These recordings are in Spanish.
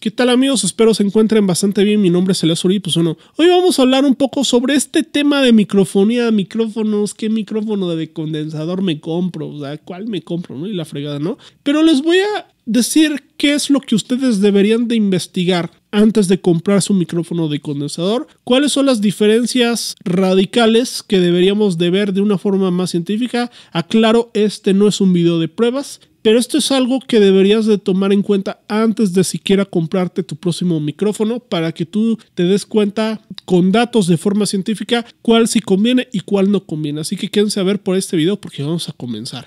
¿Qué tal amigos? Espero se encuentren bastante bien. Mi nombre es Elias Uri, pues bueno, hoy vamos a hablar un poco sobre este tema de microfonía, micrófonos, qué micrófono de condensador me compro, o cuál me compro, ¿no? Y la fregada, ¿no? Pero les voy a decir qué es lo que ustedes deberían de investigar antes de comprar su micrófono de condensador, cuáles son las diferencias radicales que deberíamos de ver de una forma más científica. Aclaro, este no es un video de pruebas, pero esto es algo que deberías de tomar en cuenta antes de siquiera comprarte tu próximo micrófono para que tú te des cuenta con datos de forma científica cuál sí conviene y cuál no conviene. Así que quédense a ver por este video porque vamos a comenzar.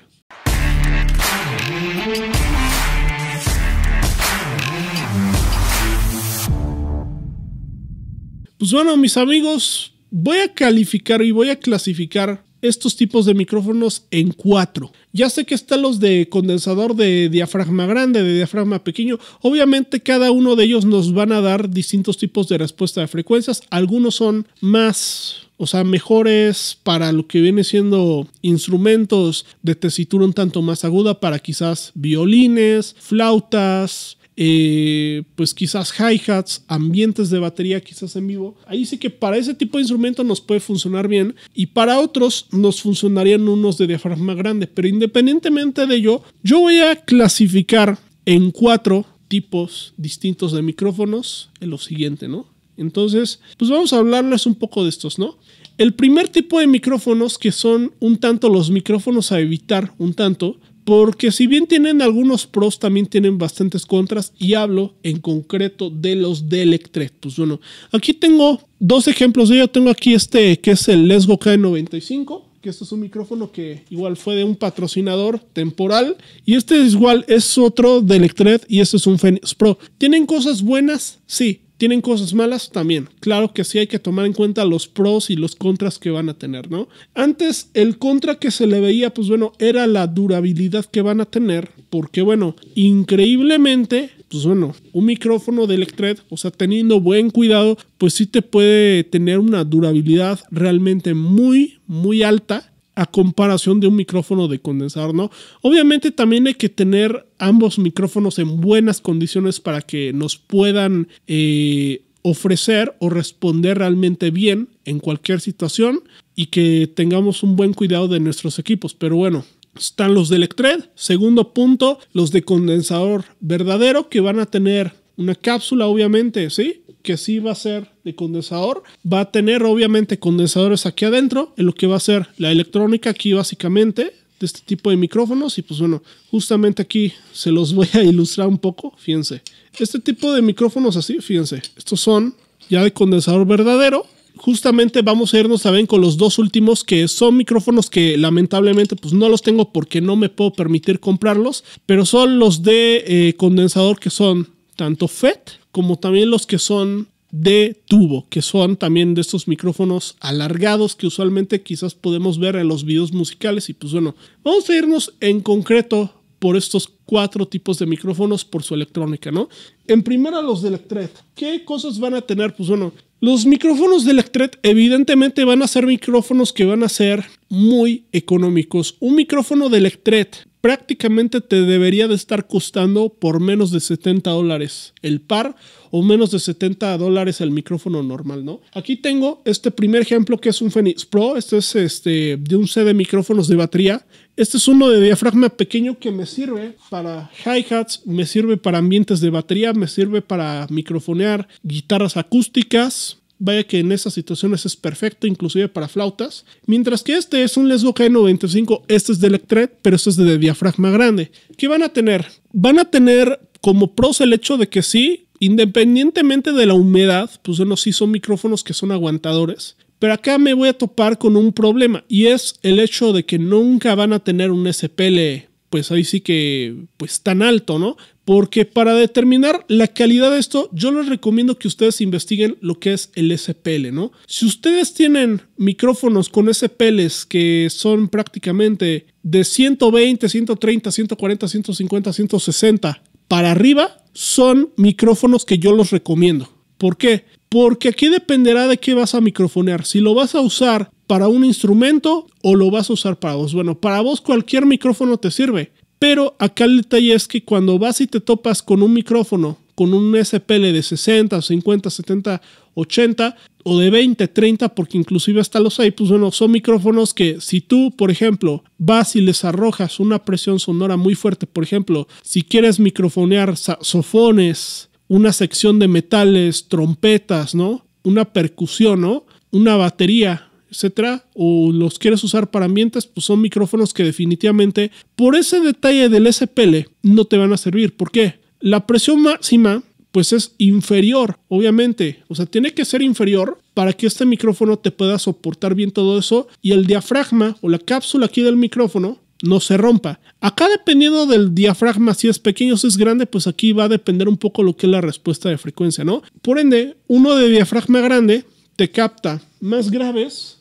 Pues bueno, mis amigos, voy a calificar y voy a clasificar estos tipos de micrófonos en cuatro. Ya sé que están los de condensador de diafragma grande, de diafragma pequeño. Obviamente cada uno de ellos nos van a dar distintos tipos de respuesta de frecuencias. Algunos son más o sea, mejores para lo que viene siendo instrumentos de tesitura un tanto más aguda, para quizás violines, flautas, eh, pues quizás hi-hats, ambientes de batería quizás en vivo. Ahí sí que para ese tipo de instrumento nos puede funcionar bien y para otros nos funcionarían unos de diafragma grande, pero independientemente de ello, yo voy a clasificar en cuatro tipos distintos de micrófonos en lo siguiente, ¿no? Entonces, pues vamos a hablarles un poco de estos, ¿no? El primer tipo de micrófonos que son un tanto los micrófonos a evitar, un tanto, porque si bien tienen algunos pros, también tienen bastantes contras y hablo en concreto de los de Electret. Pues bueno, aquí tengo dos ejemplos Yo Tengo aquí este que es el Lesgo K95, que este es un micrófono que igual fue de un patrocinador temporal y este es igual es otro de Electret y este es un Fenix Pro. ¿Tienen cosas buenas? Sí. ¿Tienen cosas malas? También. Claro que sí hay que tomar en cuenta los pros y los contras que van a tener, ¿no? Antes el contra que se le veía, pues bueno, era la durabilidad que van a tener, porque bueno, increíblemente, pues bueno, un micrófono de electret o sea, teniendo buen cuidado, pues sí te puede tener una durabilidad realmente muy, muy alta a comparación de un micrófono de condensador, ¿no? Obviamente también hay que tener ambos micrófonos en buenas condiciones para que nos puedan eh, ofrecer o responder realmente bien en cualquier situación y que tengamos un buen cuidado de nuestros equipos. Pero bueno, están los de Electred. Segundo punto, los de condensador verdadero que van a tener una cápsula, obviamente, ¿sí? que sí va a ser de condensador. Va a tener obviamente condensadores aquí adentro, en lo que va a ser la electrónica aquí básicamente de este tipo de micrófonos y pues bueno, justamente aquí se los voy a ilustrar un poco, fíjense. Este tipo de micrófonos así, fíjense, estos son ya de condensador verdadero, justamente vamos a irnos también con los dos últimos que son micrófonos que lamentablemente pues no los tengo porque no me puedo permitir comprarlos, pero son los de eh, condensador que son tanto FET como también los que son de tubo, que son también de estos micrófonos alargados que usualmente quizás podemos ver en los videos musicales. Y pues bueno, vamos a irnos en concreto por estos cuatro tipos de micrófonos por su electrónica, ¿no? En primera los de Electret. ¿Qué cosas van a tener? Pues bueno, los micrófonos de Electret evidentemente van a ser micrófonos que van a ser muy económicos. Un micrófono de Electret prácticamente te debería de estar costando por menos de 70 dólares el par o menos de 70 dólares el micrófono normal, ¿no? Aquí tengo este primer ejemplo que es un Phoenix Pro. Este es este, de un set de micrófonos de batería este es uno de diafragma pequeño que me sirve para hi-hats, me sirve para ambientes de batería, me sirve para microfonear guitarras acústicas. Vaya que en esas situaciones es perfecto, inclusive para flautas. Mientras que este es un Les G95, e este es de Electret, pero este es de diafragma grande. ¿Qué van a tener? Van a tener como pros el hecho de que sí, independientemente de la humedad, pues bueno, sí son micrófonos que son aguantadores, pero acá me voy a topar con un problema y es el hecho de que nunca van a tener un SPL, pues ahí sí que, pues tan alto, ¿no? Porque para determinar la calidad de esto, yo les recomiendo que ustedes investiguen lo que es el SPL, ¿no? Si ustedes tienen micrófonos con SPLs que son prácticamente de 120, 130, 140, 150, 160 para arriba, son micrófonos que yo los recomiendo. ¿Por qué? Porque aquí dependerá de qué vas a microfonear. Si lo vas a usar para un instrumento o lo vas a usar para vos. Bueno, para vos cualquier micrófono te sirve. Pero acá el detalle es que cuando vas y te topas con un micrófono, con un SPL de 60, 50, 70, 80 o de 20, 30, porque inclusive hasta los hay, pues bueno, son micrófonos que si tú, por ejemplo, vas y les arrojas una presión sonora muy fuerte, por ejemplo, si quieres microfonear saxofones, una sección de metales, trompetas, ¿no? Una percusión, ¿no? Una batería, etcétera, o los quieres usar para ambientes, pues son micrófonos que definitivamente por ese detalle del SPL no te van a servir. ¿Por qué? La presión máxima pues es inferior, obviamente. O sea, tiene que ser inferior para que este micrófono te pueda soportar bien todo eso y el diafragma o la cápsula aquí del micrófono no se rompa. Acá dependiendo del diafragma, si es pequeño o si es grande, pues aquí va a depender un poco lo que es la respuesta de frecuencia, ¿no? Por ende, uno de diafragma grande te capta más graves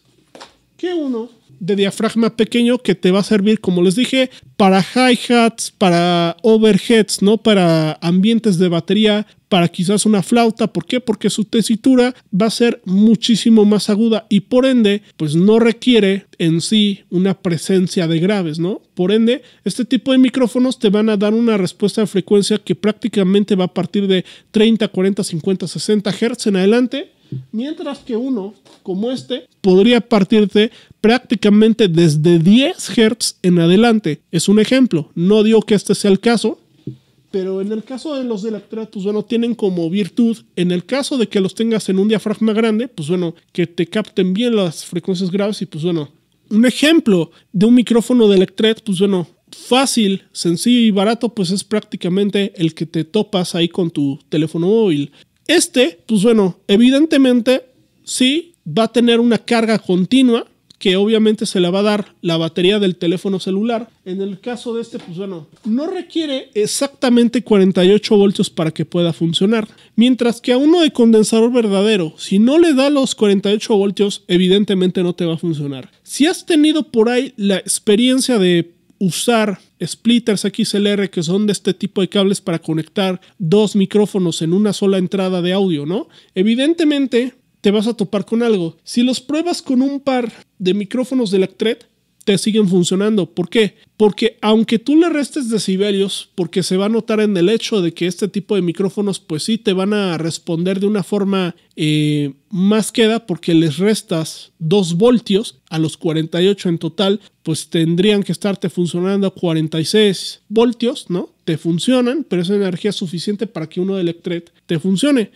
que uno de diafragma pequeño que te va a servir, como les dije, para hi-hats, para overheads, ¿no? Para ambientes de batería, para quizás una flauta. ¿Por qué? Porque su tesitura va a ser muchísimo más aguda y por ende, pues no requiere en sí una presencia de graves, ¿no? Por ende, este tipo de micrófonos te van a dar una respuesta de frecuencia que prácticamente va a partir de 30, 40, 50, 60 Hz en adelante Mientras que uno como este podría partirte prácticamente desde 10 Hz en adelante. Es un ejemplo. No digo que este sea el caso, pero en el caso de los pues bueno, tienen como virtud, en el caso de que los tengas en un diafragma grande, pues bueno, que te capten bien las frecuencias graves y pues bueno, un ejemplo de un micrófono de Electret, pues bueno, fácil, sencillo y barato, pues es prácticamente el que te topas ahí con tu teléfono móvil. Este, pues bueno, evidentemente sí va a tener una carga continua que obviamente se la va a dar la batería del teléfono celular. En el caso de este, pues bueno, no requiere exactamente 48 voltios para que pueda funcionar. Mientras que a uno de condensador verdadero, si no le da los 48 voltios, evidentemente no te va a funcionar. Si has tenido por ahí la experiencia de usar splitters XLR que son de este tipo de cables para conectar dos micrófonos en una sola entrada de audio, ¿no? Evidentemente te vas a topar con algo. Si los pruebas con un par de micrófonos de Lactret, siguen funcionando. ¿Por qué? Porque aunque tú le restes decibelios, porque se va a notar en el hecho de que este tipo de micrófonos pues sí te van a responder de una forma eh, más queda porque les restas 2 voltios a los 48 en total, pues tendrían que estarte funcionando a 46 voltios, ¿no? Te funcionan, pero es energía suficiente para que uno de Electret te funcione.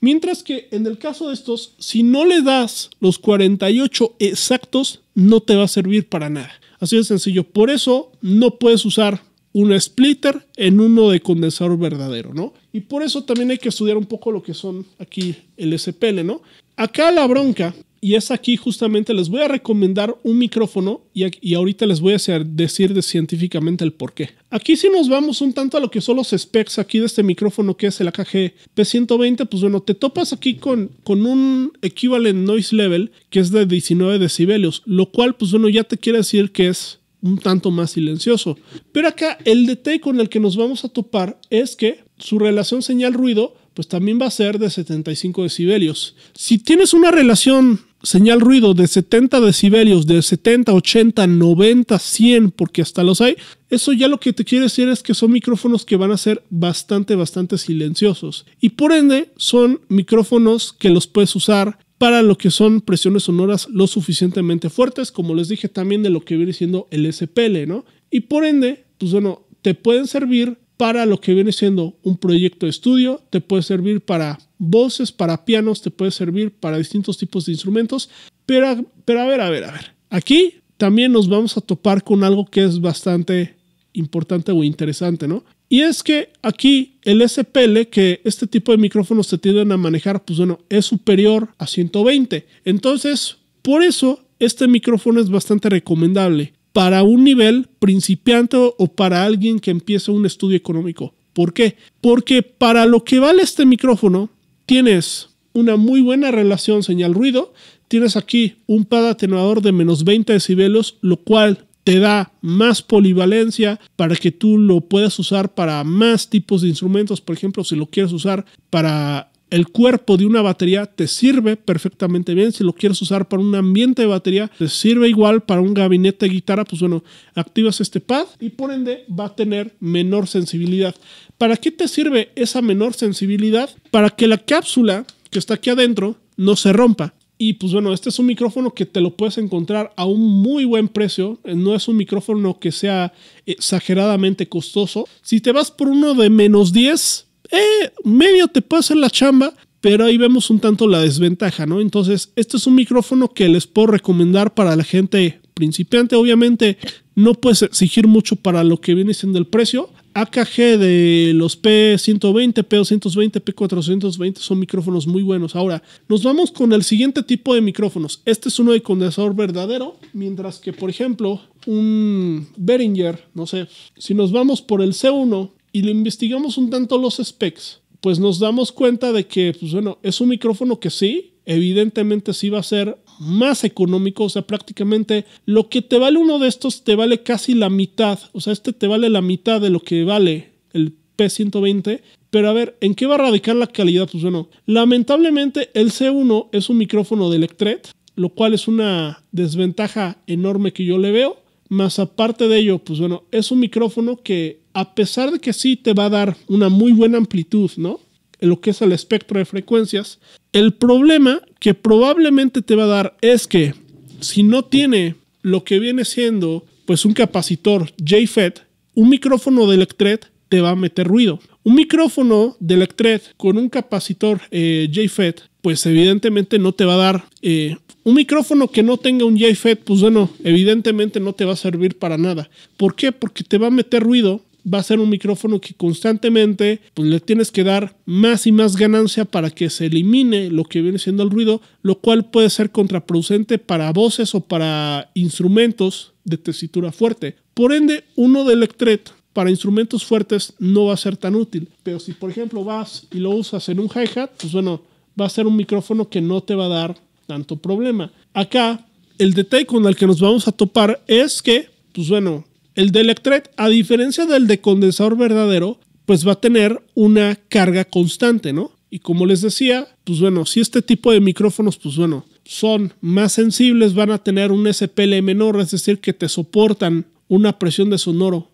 Mientras que en el caso de estos, si no le das los 48 exactos, no te va a servir para nada. Así de sencillo. Por eso no puedes usar un splitter en uno de condensador verdadero, ¿no? Y por eso también hay que estudiar un poco lo que son aquí el SPL, ¿no? Acá la bronca y es aquí justamente les voy a recomendar un micrófono y, y ahorita les voy a decir de científicamente el por qué. Aquí si nos vamos un tanto a lo que son los specs aquí de este micrófono que es el AKG P120, pues bueno, te topas aquí con, con un equivalent noise level que es de 19 decibelios, lo cual pues bueno ya te quiere decir que es un tanto más silencioso. Pero acá el detalle con el que nos vamos a topar es que su relación señal-ruido pues también va a ser de 75 decibelios. Si tienes una relación señal ruido de 70 decibelios, de 70, 80, 90, 100, porque hasta los hay, eso ya lo que te quiere decir es que son micrófonos que van a ser bastante, bastante silenciosos. Y por ende, son micrófonos que los puedes usar para lo que son presiones sonoras lo suficientemente fuertes, como les dije también de lo que viene siendo el SPL, ¿no? Y por ende, pues bueno, te pueden servir para lo que viene siendo un proyecto de estudio, te puede servir para voces, para pianos, te puede servir para distintos tipos de instrumentos. Pero, pero a ver, a ver, a ver. Aquí también nos vamos a topar con algo que es bastante importante o interesante, ¿no? Y es que aquí el SPL, que este tipo de micrófonos te tienden a manejar, pues bueno, es superior a 120. Entonces, por eso este micrófono es bastante recomendable para un nivel principiante o para alguien que empiece un estudio económico. ¿Por qué? Porque para lo que vale este micrófono, tienes una muy buena relación señal-ruido, tienes aquí un pad atenuador de menos 20 decibelos, lo cual te da más polivalencia para que tú lo puedas usar para más tipos de instrumentos. Por ejemplo, si lo quieres usar para el cuerpo de una batería te sirve perfectamente bien. Si lo quieres usar para un ambiente de batería, te sirve igual para un gabinete de guitarra. Pues bueno, activas este pad y por ende va a tener menor sensibilidad. ¿Para qué te sirve esa menor sensibilidad? Para que la cápsula que está aquí adentro no se rompa. Y pues bueno, este es un micrófono que te lo puedes encontrar a un muy buen precio. No es un micrófono que sea exageradamente costoso. Si te vas por uno de menos 10, eh, medio te pasa la chamba, pero ahí vemos un tanto la desventaja, ¿no? Entonces, este es un micrófono que les puedo recomendar para la gente principiante. Obviamente, no puedes exigir mucho para lo que viene siendo el precio. AKG de los P120, P220, P420 son micrófonos muy buenos. Ahora, nos vamos con el siguiente tipo de micrófonos. Este es uno de condensador verdadero, mientras que, por ejemplo, un Behringer, no sé, si nos vamos por el C1, y le investigamos un tanto los specs, pues nos damos cuenta de que, pues bueno, es un micrófono que sí, evidentemente sí va a ser más económico, o sea, prácticamente lo que te vale uno de estos te vale casi la mitad, o sea, este te vale la mitad de lo que vale el P120, pero a ver, ¿en qué va a radicar la calidad? Pues bueno, lamentablemente el C1 es un micrófono de Electret, lo cual es una desventaja enorme que yo le veo, más aparte de ello, pues bueno, es un micrófono que a pesar de que sí te va a dar una muy buena amplitud, ¿no? En lo que es el espectro de frecuencias, el problema que probablemente te va a dar es que si no tiene lo que viene siendo pues un capacitor JFET, un micrófono de Electret te va a meter ruido. Un micrófono de Electret con un capacitor eh, JFET, pues evidentemente no te va a dar eh, un micrófono que no tenga un JFET, pues bueno, evidentemente no te va a servir para nada. ¿Por qué? Porque te va a meter ruido va a ser un micrófono que constantemente pues, le tienes que dar más y más ganancia para que se elimine lo que viene siendo el ruido, lo cual puede ser contraproducente para voces o para instrumentos de tesitura fuerte. Por ende, uno de Electret para instrumentos fuertes no va a ser tan útil, pero si por ejemplo vas y lo usas en un hi-hat, pues bueno, va a ser un micrófono que no te va a dar tanto problema. Acá, el detalle con el que nos vamos a topar es que, pues bueno, el de Electret, a diferencia del de condensador verdadero, pues va a tener una carga constante, ¿no? Y como les decía, pues bueno, si este tipo de micrófonos, pues bueno, son más sensibles, van a tener un SPL menor, es decir, que te soportan una presión de sonoro,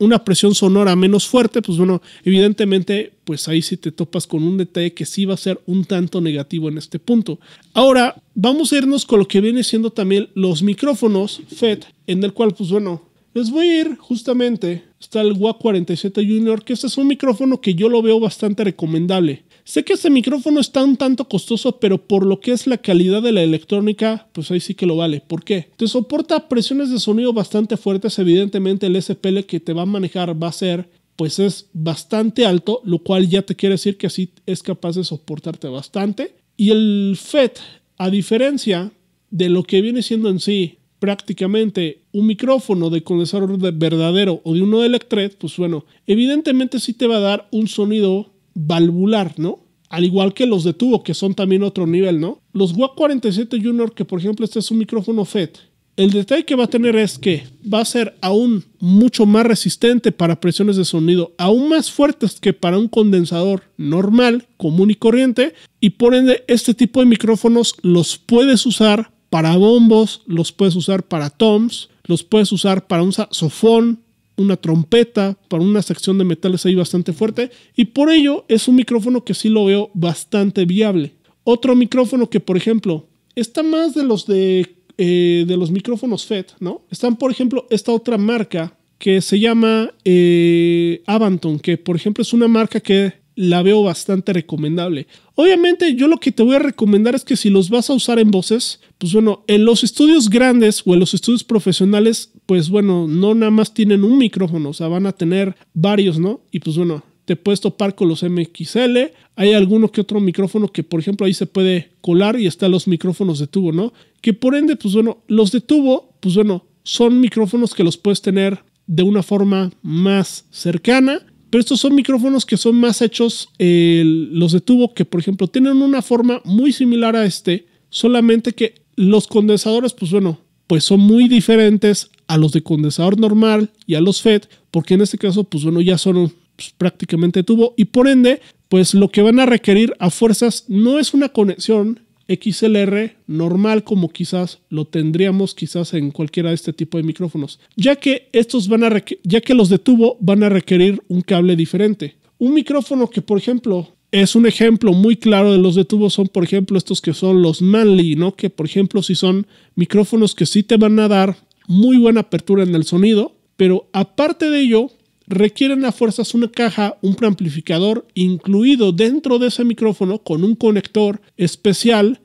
una, presión sonora menos fuerte, pues bueno, evidentemente, pues ahí sí te topas con un detalle que sí va a ser un tanto negativo en este punto. Ahora, vamos a irnos con lo que viene siendo también los micrófonos FED, en el cual, pues bueno, les voy a ir justamente está el WA 47 Junior, que este es un micrófono que yo lo veo bastante recomendable. Sé que este micrófono está un tanto costoso, pero por lo que es la calidad de la electrónica, pues ahí sí que lo vale. ¿Por qué? Te soporta presiones de sonido bastante fuertes, evidentemente el SPL que te va a manejar va a ser pues es bastante alto, lo cual ya te quiere decir que así es capaz de soportarte bastante. Y el FET, a diferencia de lo que viene siendo en sí prácticamente un micrófono de condensador verdadero o de uno de Electret, pues bueno, evidentemente sí te va a dar un sonido valvular, ¿no? Al igual que los de tubo, que son también otro nivel, ¿no? Los WAC 47 Junior, que por ejemplo este es un micrófono FET, el detalle que va a tener es que va a ser aún mucho más resistente para presiones de sonido, aún más fuertes que para un condensador normal, común y corriente, y por ende este tipo de micrófonos los puedes usar para bombos, los puedes usar para toms, los puedes usar para un saxofón, una trompeta, para una sección de metales ahí bastante fuerte. Y por ello es un micrófono que sí lo veo bastante viable. Otro micrófono que, por ejemplo, está más de los de, eh, los micrófonos FED, ¿no? Están, por ejemplo, esta otra marca que se llama eh, Avanton, que por ejemplo es una marca que la veo bastante recomendable. Obviamente yo lo que te voy a recomendar es que si los vas a usar en voces, pues bueno, en los estudios grandes o en los estudios profesionales, pues bueno, no nada más tienen un micrófono, o sea, van a tener varios, ¿no? Y pues bueno, te puedes topar con los MXL, hay alguno que otro micrófono que por ejemplo ahí se puede colar y están los micrófonos de tubo, ¿no? Que por ende, pues bueno, los de tubo, pues bueno, son micrófonos que los puedes tener de una forma más cercana pero estos son micrófonos que son más hechos, eh, los de tubo, que por ejemplo tienen una forma muy similar a este, solamente que los condensadores, pues bueno, pues son muy diferentes a los de condensador normal y a los fed porque en este caso, pues bueno, ya son pues, prácticamente tubo y por ende, pues lo que van a requerir a fuerzas no es una conexión XLR normal como quizás lo tendríamos quizás en cualquiera de este tipo de micrófonos, ya que estos van a ya que los de tubo van a requerir un cable diferente. Un micrófono que por ejemplo es un ejemplo muy claro de los de tubo son por ejemplo estos que son los Manly, ¿no? Que por ejemplo si son micrófonos que sí te van a dar muy buena apertura en el sonido, pero aparte de ello requieren a fuerzas una caja, un preamplificador incluido dentro de ese micrófono con un conector especial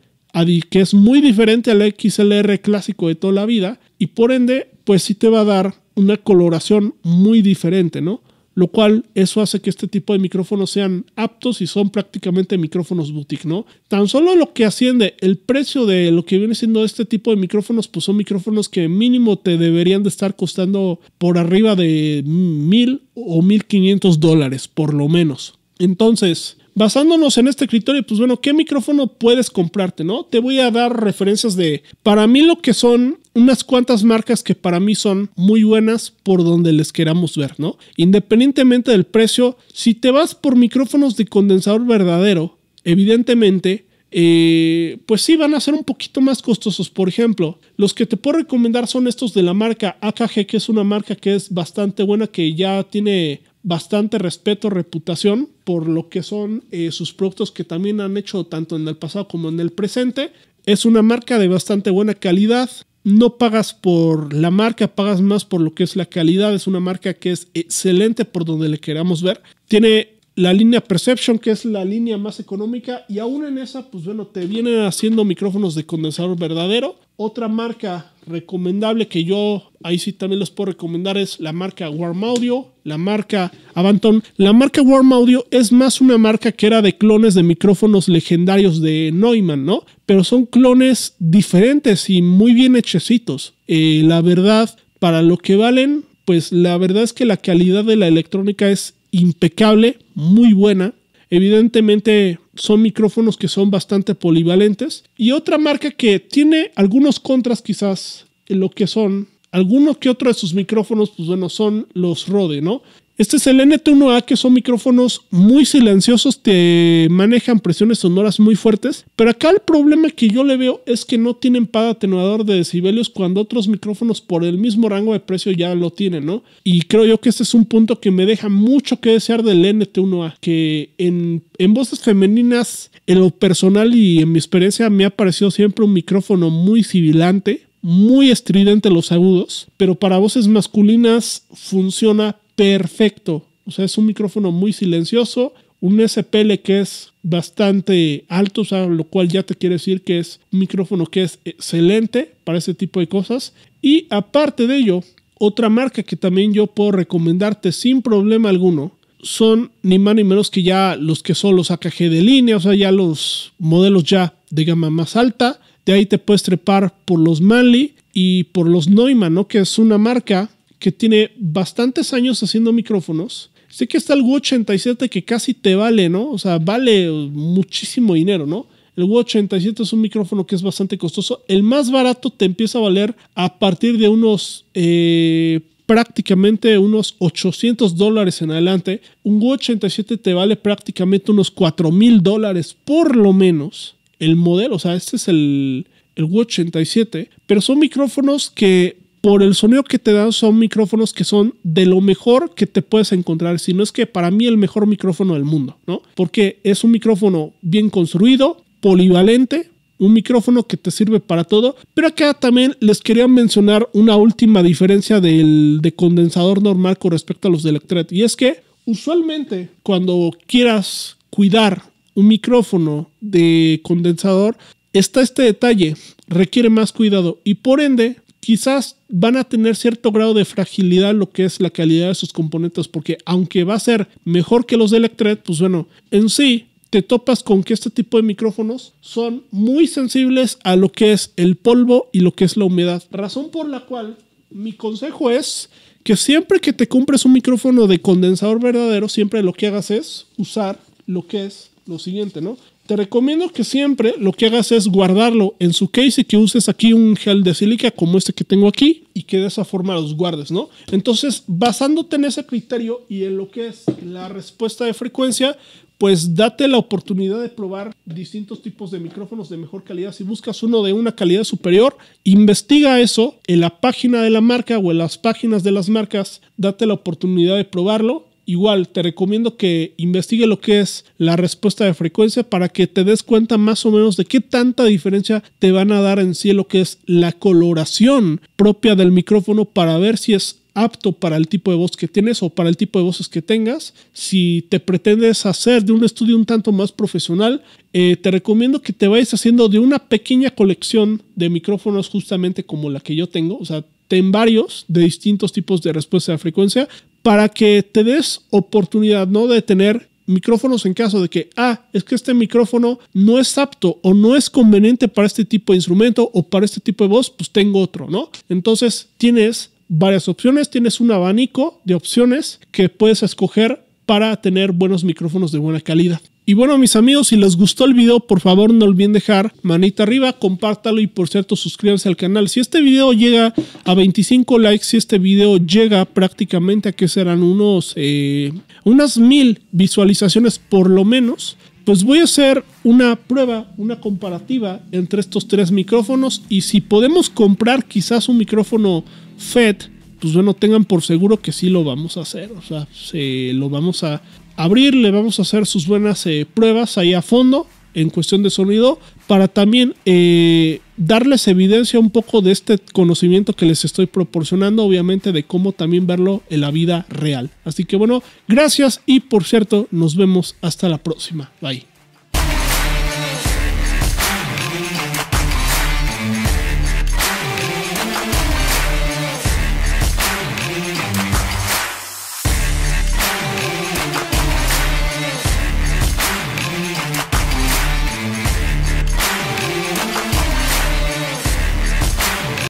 que es muy diferente al XLR clásico de toda la vida y por ende pues sí te va a dar una coloración muy diferente, ¿no? lo cual eso hace que este tipo de micrófonos sean aptos y son prácticamente micrófonos boutique, ¿no? Tan solo lo que asciende el precio de lo que viene siendo este tipo de micrófonos, pues son micrófonos que mínimo te deberían de estar costando por arriba de mil o mil quinientos dólares, por lo menos. Entonces, basándonos en este criterio, pues bueno, ¿qué micrófono puedes comprarte, no? Te voy a dar referencias de, para mí lo que son unas cuantas marcas que para mí son muy buenas por donde les queramos ver, ¿no? Independientemente del precio, si te vas por micrófonos de condensador verdadero, evidentemente, eh, pues sí van a ser un poquito más costosos. Por ejemplo, los que te puedo recomendar son estos de la marca AKG, que es una marca que es bastante buena, que ya tiene bastante respeto, reputación por lo que son eh, sus productos que también han hecho tanto en el pasado como en el presente. Es una marca de bastante buena calidad no pagas por la marca, pagas más por lo que es la calidad. Es una marca que es excelente por donde le queramos ver. Tiene la línea Perception, que es la línea más económica, y aún en esa, pues bueno, te vienen haciendo micrófonos de condensador verdadero. Otra marca recomendable que yo ahí sí también los puedo recomendar es la marca Warm Audio, la marca Avanton. La marca Warm Audio es más una marca que era de clones de micrófonos legendarios de Neumann, ¿no? Pero son clones diferentes y muy bien hechecitos. Eh, la verdad, para lo que valen, pues la verdad es que la calidad de la electrónica es impecable, muy buena. Evidentemente son micrófonos que son bastante polivalentes. Y otra marca que tiene algunos contras quizás en lo que son. Alguno que otro de sus micrófonos, pues bueno, son los Rode, ¿no? Este es el NT1A, que son micrófonos muy silenciosos, te manejan presiones sonoras muy fuertes, pero acá el problema que yo le veo es que no tienen pad atenuador de decibelios cuando otros micrófonos por el mismo rango de precio ya lo tienen, ¿no? Y creo yo que este es un punto que me deja mucho que desear del NT1A, que en, en voces femeninas, en lo personal y en mi experiencia, me ha parecido siempre un micrófono muy sibilante, muy estridente los agudos, pero para voces masculinas funciona perfecto. O sea, es un micrófono muy silencioso, un SPL que es bastante alto, o sea, lo cual ya te quiere decir que es un micrófono que es excelente para ese tipo de cosas. Y aparte de ello, otra marca que también yo puedo recomendarte sin problema alguno son ni más ni menos que ya los que son los AKG de línea, o sea, ya los modelos ya de gama más alta. De ahí te puedes trepar por los Manly y por los Neumann, ¿no? Que es una marca que tiene bastantes años haciendo micrófonos. Sé que está el U87 que casi te vale, ¿no? O sea, vale muchísimo dinero, ¿no? El U87 es un micrófono que es bastante costoso. El más barato te empieza a valer a partir de unos... Eh, prácticamente unos 800 dólares en adelante. Un U87 te vale prácticamente unos 4 mil dólares por lo menos. El modelo, o sea, este es el, el U87. Pero son micrófonos que por el sonido que te dan son micrófonos que son de lo mejor que te puedes encontrar, si no es que para mí el mejor micrófono del mundo, ¿no? Porque es un micrófono bien construido, polivalente, un micrófono que te sirve para todo. Pero acá también les quería mencionar una última diferencia del de condensador normal con respecto a los de Electret. Y es que usualmente cuando quieras cuidar un micrófono de condensador, está este detalle, requiere más cuidado y por ende quizás van a tener cierto grado de fragilidad lo que es la calidad de sus componentes, porque aunque va a ser mejor que los de Electret, pues bueno, en sí te topas con que este tipo de micrófonos son muy sensibles a lo que es el polvo y lo que es la humedad, razón por la cual mi consejo es que siempre que te compres un micrófono de condensador verdadero, siempre lo que hagas es usar lo que es lo siguiente, ¿no? Te recomiendo que siempre lo que hagas es guardarlo en su case y que uses aquí un gel de sílica como este que tengo aquí y que de esa forma los guardes, ¿no? Entonces, basándote en ese criterio y en lo que es la respuesta de frecuencia, pues date la oportunidad de probar distintos tipos de micrófonos de mejor calidad. Si buscas uno de una calidad superior, investiga eso en la página de la marca o en las páginas de las marcas, date la oportunidad de probarlo Igual te recomiendo que investigue lo que es la respuesta de frecuencia para que te des cuenta más o menos de qué tanta diferencia te van a dar en sí lo que es la coloración propia del micrófono para ver si es apto para el tipo de voz que tienes o para el tipo de voces que tengas. Si te pretendes hacer de un estudio un tanto más profesional, eh, te recomiendo que te vayas haciendo de una pequeña colección de micrófonos justamente como la que yo tengo. O sea, ten varios de distintos tipos de respuesta de frecuencia para que te des oportunidad, ¿no? De tener micrófonos en caso de que, ah, es que este micrófono no es apto o no es conveniente para este tipo de instrumento o para este tipo de voz, pues tengo otro, ¿no? Entonces tienes varias opciones, tienes un abanico de opciones que puedes escoger para tener buenos micrófonos de buena calidad. Y bueno, mis amigos, si les gustó el video, por favor no olviden dejar manita arriba, compártalo y por cierto, suscríbanse al canal. Si este video llega a 25 likes, si este video llega prácticamente a que serán unos, eh, unas mil visualizaciones por lo menos, pues voy a hacer una prueba, una comparativa entre estos tres micrófonos y si podemos comprar quizás un micrófono FED, pues bueno, tengan por seguro que sí lo vamos a hacer, o sea, lo vamos a abrir, le vamos a hacer sus buenas eh, pruebas ahí a fondo en cuestión de sonido para también eh, darles evidencia un poco de este conocimiento que les estoy proporcionando, obviamente de cómo también verlo en la vida real. Así que bueno, gracias y por cierto, nos vemos hasta la próxima. Bye.